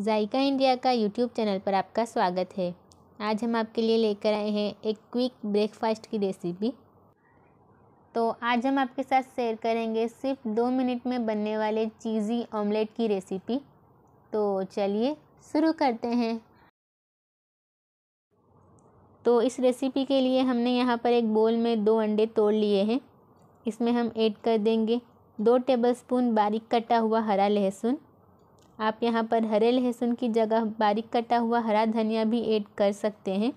जायका India का YouTube channel पर आपका स्वागत है आज हम आपके लिए लेकर आए हैं एक क्विक ब्रेकफास्ट की रेसिपी तो आज हम आपके साथ शेयर करेंगे सिर्फ दो मिनट में बनने वाले चीज़ी ऑमलेट की रेसिपी तो चलिए शुरू करते हैं तो इस रेसिपी के लिए हमने यहाँ पर एक बोल में दो अंडे तोड़ लिए हैं इसमें हम ऐड कर देंगे दो टेबलस्पून बारीक कटा हुआ हरा लहसुन आप यहाँ पर हरे लहसुन की जगह बारीक कटा हुआ हरा धनिया भी ऐड कर सकते हैं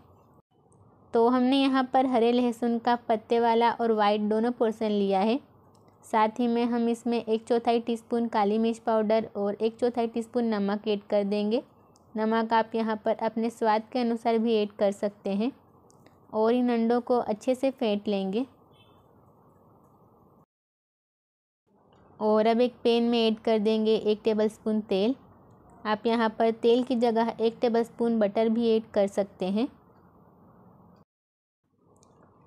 तो हमने यहाँ पर हरे लहसुन का पत्ते वाला और वाइट दोनों पोर्शन लिया है साथ ही में हम इसमें एक चौथाई टीस्पून काली मिर्च पाउडर और एक चौथाई टीस्पून नमक ऐड कर देंगे नमक आप यहाँ पर अपने स्वाद के अनुसार भी ऐड कर सकते हैं और इन अंडों को अच्छे से फेंट लेंगे और अब एक पेन में ऐड कर देंगे एक टेबलस्पून तेल आप यहाँ पर तेल की जगह एक टेबलस्पून बटर भी ऐड कर सकते हैं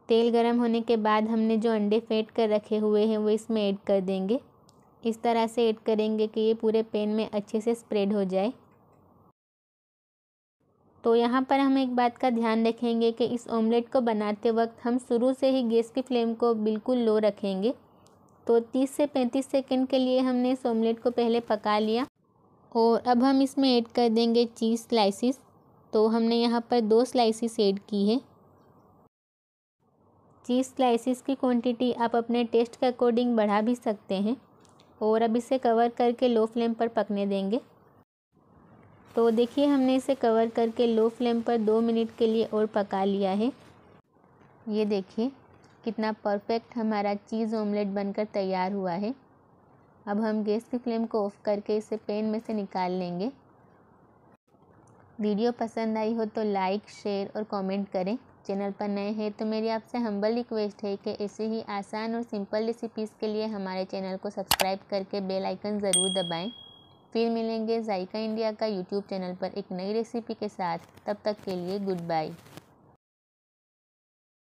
तेल गरम होने के बाद हमने जो अंडे फेंट कर रखे हुए हैं वो इसमें ऐड कर देंगे इस तरह से ऐड करेंगे कि ये पूरे पेन में अच्छे से स्प्रेड हो जाए तो यहाँ पर हम एक बात का ध्यान रखेंगे कि इस ऑमलेट को बनाते वक्त हम शुरू से ही गैस की फ्लेम को बिल्कुल लो रखेंगे तो 30 से 35 सेकंड के लिए हमने इस ऑमलेट को पहले पका लिया और अब हम इसमें ऐड कर देंगे चीज़ स्लाइसिस तो हमने यहाँ पर दो स्लाइसिस ऐड की है चीज़ स्लाइसिस की क्वांटिटी आप अपने टेस्ट के अकॉर्डिंग बढ़ा भी सकते हैं और अब इसे कवर करके लो फ्लेम पर पकने देंगे तो देखिए हमने इसे कवर करके लो फ्लेम पर दो मिनट के लिए और पका लिया है ये देखिए कितना परफेक्ट हमारा चीज़ ऑमलेट बनकर तैयार हुआ है अब हम गैस की फ्लेम को ऑफ़ करके इसे पेन में से निकाल लेंगे वीडियो पसंद आई हो तो लाइक शेयर और कमेंट करें चैनल पर नए हैं तो मेरी आपसे हम्बल रिक्वेस्ट है कि ऐसे ही आसान और सिंपल रेसिपीज़ के लिए हमारे चैनल को सब्सक्राइब करके बेल आइकन ज़रूर दबाएं फिर मिलेंगे जायका इंडिया का यूट्यूब चैनल पर एक नई रेसिपी के साथ तब तक के लिए गुड बाय